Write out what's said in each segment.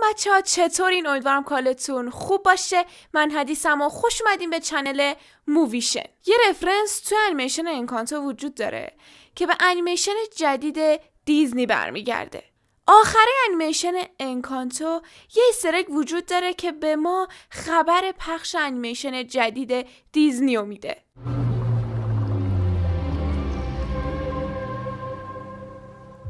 سلام بچه ها این امیدوارم کالتون خوب باشه من حدیثم و خوش اومدین به چنل موویشن یه رفرنس تو انیمیشن انکانتو وجود داره که به انیمیشن جدید دیزنی برمیگرده آخره انیمیشن انکانتو یه سرک وجود داره که به ما خبر پخش انیمیشن جدید دیزنی میده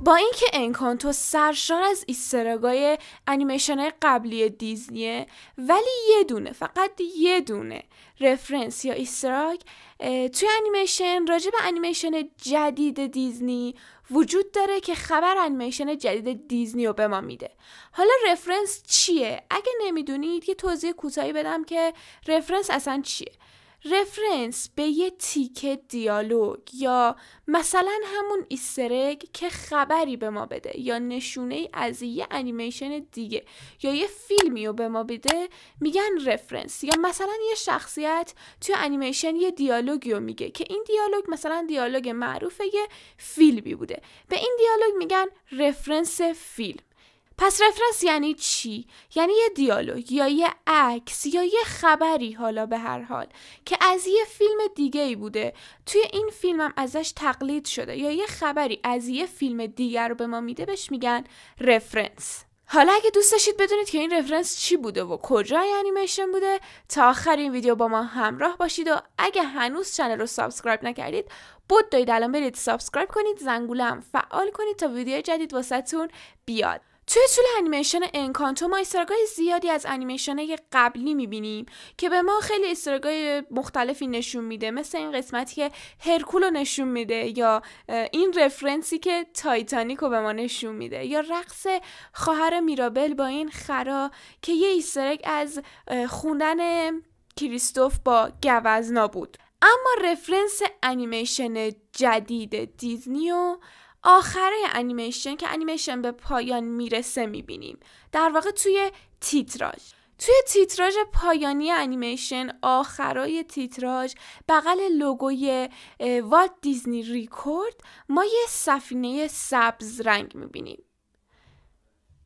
با اینکه انکانتو سرشار از استراگای انیمیشن قبلی دیزنیه ولی یه دونه فقط یه دونه رفرنس یا استراگ توی انیمیشن راجع به انیمیشن جدید دیزنی وجود داره که خبر انیمیشن جدید دیزنی رو به ما میده حالا رفرنس چیه؟ اگه نمیدونید یه توضیح کوتاهی بدم که رفرنس اصلا چیه رفرنس به یه تیکه دیالوگ یا مثلا همون ایسترگ که خبری به ما بده یا نشونه از یه انیمیشن دیگه یا یه فیلمی رو به ما بده میگن رفرنس یا مثلا یه شخصیت توی انیمیشن یه دیالوگی رو میگه که این دیالوگ مثلا دیالوگ معروف یه فیلمی بوده به این دیالوگ میگن رفرنس فیلم پس رفرنس یعنی چی؟ یعنی یه دیالوگ یا یه عکس یا یه خبری حالا به هر حال که از یه فیلم دیگه ای بوده توی این فیلم هم ازش تقلید شده یا یه خبری از یه فیلم دیگر رو به ما میده بهش میگن رفرنس حالا اگه دوست داشتید بدونید که این رفرنس چی بوده و کجای انیمیشن بوده تا آخر این ویدیو با ما همراه باشید و اگه هنوز چنل رو سابسکرایب نکردید بود دارید الان برید سابسکرایب کنید زنگوله فعال کنید تا ویدیو جدید واسهتون بیاد توی طول انیمیشن انکانتو ما استرگاه زیادی از انیمیشن قبلی میبینیم که به ما خیلی استرگاه مختلفی نشون میده مثل این قسمتی که هرکولو نشون میده یا این رفرنسی که تایتانیک رو به ما نشون میده یا رقص خواهر میرابل با این خرا که یه استرگ از خوندن کریستوف با گوزنا بود اما رفرنس انیمیشن جدید دیزنیو آخره انیمیشن که انیمیشن به پایان میرسه میبینیم در واقع توی تیتراژ توی تیتراژ پایانی انیمیشن آخرای تیتراژ بغل لوگوی والت دیزنی ریکورد ما یه سفینه سبز رنگ میبینیم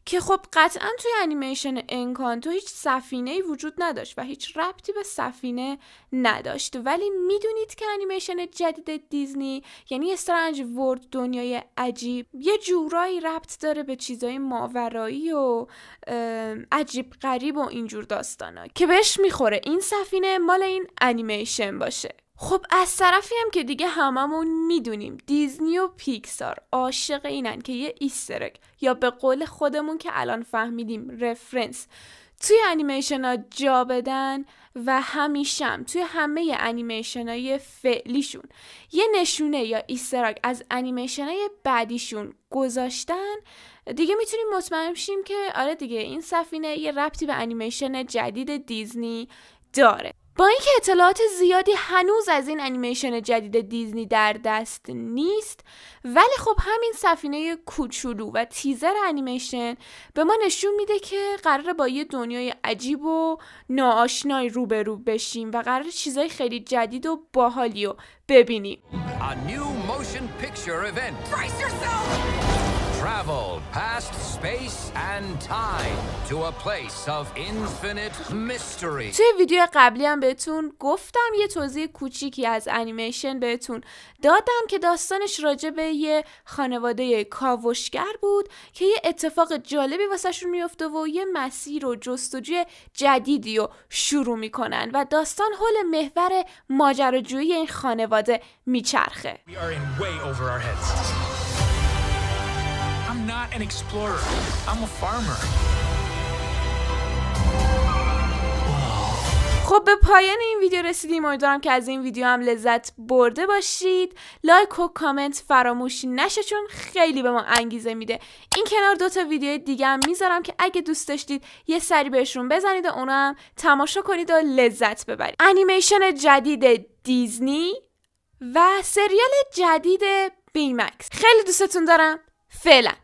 که خب قطعا توی انیمیشن انکانتو هیچ سفینه وجود نداشت و هیچ ربطی به سفینه نداشت ولی میدونید که انیمیشن جدید دیزنی یعنی استرنج ورد دنیای عجیب یه جورایی ربط داره به چیزای ماورایی و عجیب غریب و اینجور داستانا که بهش میخوره این سفینه مال این انیمیشن باشه خب از طرفی هم که دیگه هممون میدونیم دیزنی و پیکسار عاشق اینن که یه ایسترک یا به قول خودمون که الان فهمیدیم رفرنس توی انیمیشن ها جا بدن و همیشم توی همه انیمیشن های فعلیشون یه نشونه یا ایستراک از انیمیشن های بعدیشون گذاشتن دیگه میتونیم مطمئن شیم که آره دیگه این سفینه یه ربطی به انیمیشن جدید دیزنی داره با اینکه اطلاعات زیادی هنوز از این انیمیشن جدید دیزنی در دست نیست ولی خب همین سفینه کوچولو و تیزر انیمیشن به ما نشون میده که قرار با یه دنیای عجیب و ناآشنایی روبرو بشیم و قرار چیزای خیلی جدید و باحالی رو ببینیم A new travel past space and time to a place of infinite mystery. توی ویدیو قبلی هم بهتون گفتم یه توضیح کوچیکی از انیمیشن بهتون دادم که داستانش راجع به یه خانواده کاوشگر بود که یه اتفاق جالبی واسهشون میفته و یه مسیر و جستجوی جدیدی رو شروع میکنن و داستان حول محور ماجراجویی این خانواده میچرخه. I'm not an explorer. I'm a farmer. خب به پایان این ویدیو رسیدیم امیدوارم که از این ویدیو هم لذت برده باشید لایک و کامنت فراموش نشه چون خیلی به ما انگیزه میده این کنار دو تا ویدیو دیگه هم میذارم که اگه دوست داشتید یه سری بهشون بزنید و اونا هم تماشا کنید و لذت ببرید انیمیشن جدید دیزنی و سریال جدید بیمکس خیلی دوستتون دارم فعلا